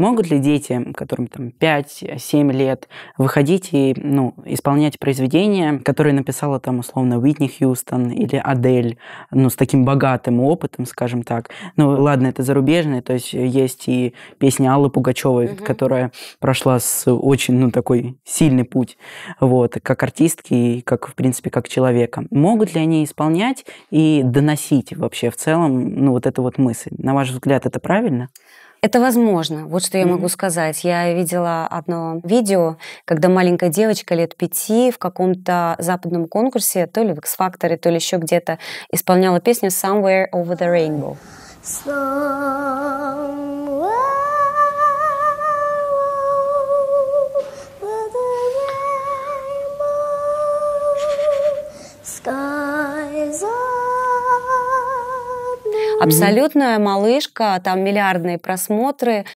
Могут ли дети, которым там 5-7 а, лет, выходить и ну, исполнять произведения, которые написала там условно Уитни Хьюстон или Адель, ну, с таким богатым опытом, скажем так. Ну, ладно, это зарубежные, то есть есть и песня Аллы Пугачевой, угу. которая прошла с очень, ну, такой сильный путь, вот, как артистки и как, в принципе, как человека. Могут ли они исполнять и доносить вообще в целом, ну, вот эту вот мысль? На ваш взгляд, это правильно? Это возможно. Вот что я mm-hmm. могу сказать. Я видела одно видео, когда маленькая девочка лет пяти в каком-то западном конкурсе, то ли в X-Factor, то ли еще где-то, исполняла песню Somewhere Over the Rainbow. Somewhere over the rainbow skies are Абсолютная малышка, там миллиардные просмотры,